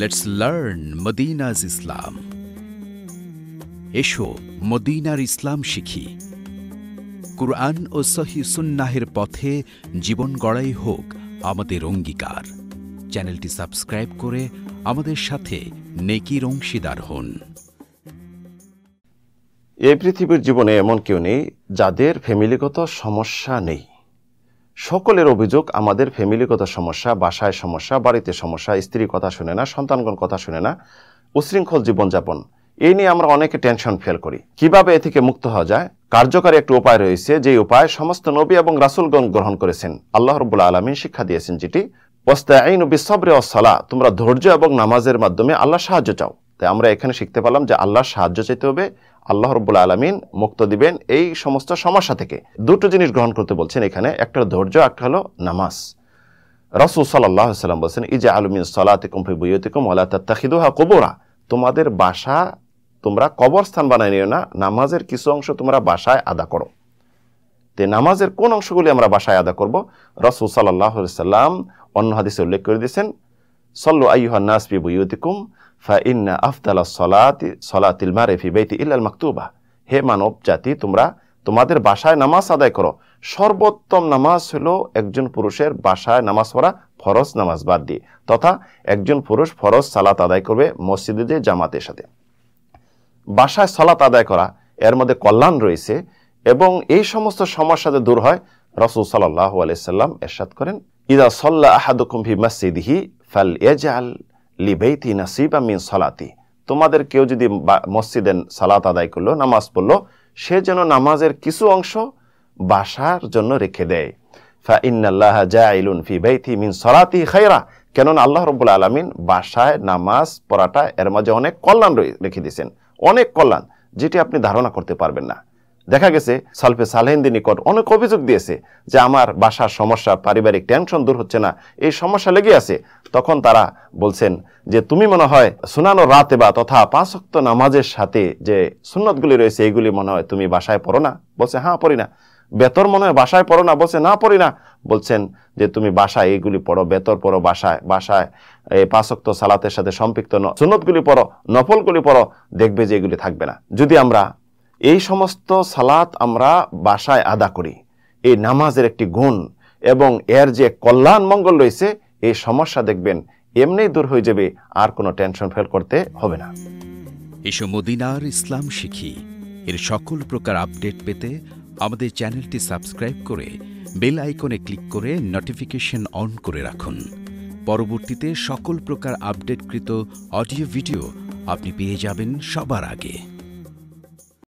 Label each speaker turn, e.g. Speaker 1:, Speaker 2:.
Speaker 1: let's learn মদিনাজ ইসলাম এসো মদিনার ইসলাম শিখি কুরআন ও সহি সুন্নাহের পথে জীবন গড়াই হোক আমাদের অঙ্গীকার চ্যানেলটি সাবস্ক্রাইব করে আমাদের সাথে নেকির অংশীদার হন
Speaker 2: এই পৃথিবীর জীবনে এমন কেউ নেই যাদের ফ্যামিলিগত সমস্যা নেই সকলের অভিযোগ আমাদের ফ্যামিলিগত সমস্যা বাসায় সমস্যা বাড়িতে সমস্যা স্ত্রী কথা শুনে না সন্তানগণ কথা শুনে না উশৃঙ্খল জীবনযাপন এই নিয়ে আমরা অনেকে টেনশন ফেল করি কিভাবে এ থেকে মুক্ত হওয়া যায় কার্যকারী একটি উপায় রয়েছে যে উপায় সমস্ত নবী এবং রাসুলগণ গ্রহণ করেছেন আল্লাহ রবুল্লা আলমিন শিক্ষা দিয়েছেন যেটি নবী বিসবরে অসলা তোমরা ধৈর্য এবং নামাজের মাধ্যমে আল্লাহ সাহায্য চাও তাই আমরা এখানে শিখতে পারলাম যে আল্লাহর সাহায্য চাইতে হবে আল্লাহ রব্বুল আলমিন মুক্ত দিবেন এই সমস্ত সমস্যা থেকে দুটো জিনিস গ্রহণ করতে বলছেন এখানে একটা ধৈর্য একটা হলো নামাজ রসুল সাল্লাহ সাল্লাম বলছেন যে আলমিন সালাতিকুম ফি বুয়তিকুম ওলা তাত্তাখিদুহা কবরা তোমাদের বাসা তোমরা কবরস্থান বানায় নিও না নামাজের কিছু অংশ তোমরা বাসায় আদা করো তে নামাজের কোন অংশগুলি আমরা বাসায় আদা করব রসুল সাল্লাহ সাল্লাম অন্য হাদিসে উল্লেখ করে দিয়েছেন সল্লু আই নাসবি বুয়ুদিকুম ফা ইন্না আফতালা সলাতি সলাতিল মারে ফি বেতি ইল্লাল মাকতুবা হে মানব জাতি তোমরা তোমাদের বাসায় নামাজ আদায় করো সর্বোত্তম নামাজ হলো একজন পুরুষের বাসায় নামাজ পড়া ফরজ নামাজ বাদ দিয়ে তথা একজন পুরুষ ফরজ সালাত আদায় করবে মসজিদে জামাতের সাথে বাসায় সালাত আদায় করা এর মধ্যে কল্যাণ রয়েছে এবং এই সমস্ত সমস্যা দূর হয় রসুল সাল্লাহ আলাইসাল্লাম এরশাদ করেন ইদা সল্লা আহাদুকুম্ভি মসজিদহি ফাল এজাল বেইতি নাসিবা মিন সালাতি তোমাদের কেউ যদি মসজিদে সালাত আদায় করলো নামাজ পড়লো সে যেন নামাজের কিছু অংশ বাসার জন্য রেখে দেয় ফা ইন্নাল্লাহ জাইলুন ফি বাইতি মিন সালাতি খাইরা কেননা আল্লাহ রব্বুল আলমিন বাসায় নামাজ পড়াটা এর মাঝে অনেক কল্যাণ রেখে দিয়েছেন অনেক কল্যাণ যেটি আপনি ধারণা করতে পারবেন না দেখা গেছে সালফে সালেহিনদের নিকট অনেক অভিযোগ দিয়েছে যে আমার বাসার সমস্যা পারিবারিক টেনশন দূর হচ্ছে না এই সমস্যা লেগে আছে তখন তারা বলছেন যে তুমি মনে হয় সুনানো রাতে বা তথা পাঁচক্ত নামাজের সাথে যে সুন্নতগুলি রয়েছে এইগুলি মনে হয় তুমি বাসায় পড়ো না বলছে হ্যাঁ পড়ি না বেতর মনে হয় বাসায় পড়ো না বলছে না পড়ি না বলছেন যে তুমি বাসায় এইগুলি পড়ো বেতর পড়ো বাসায় বাসায় এই পাঁচক্ত সালাতের সাথে সম্পৃক্ত সুনতগুলি পড়ো নফলগুলি পড়ো দেখবে যে এগুলি থাকবে না যদি আমরা এই সমস্ত সালাত আমরা বাসায় আদা করি এই নামাজের একটি গুণ এবং এর যে কল্যাণ মঙ্গল রয়েছে এই সমস্যা দেখবেন এমনিই দূর হয়ে যাবে আর কোনো টেনশন ফেল করতে হবে না
Speaker 1: এসব মদিনার ইসলাম শিখি এর সকল প্রকার আপডেট পেতে আমাদের চ্যানেলটি সাবস্ক্রাইব করে বেল আইকনে ক্লিক করে নোটিফিকেশন অন করে রাখুন পরবর্তীতে সকল প্রকার
Speaker 2: আপডেটকৃত অডিও ভিডিও আপনি পেয়ে যাবেন সবার আগে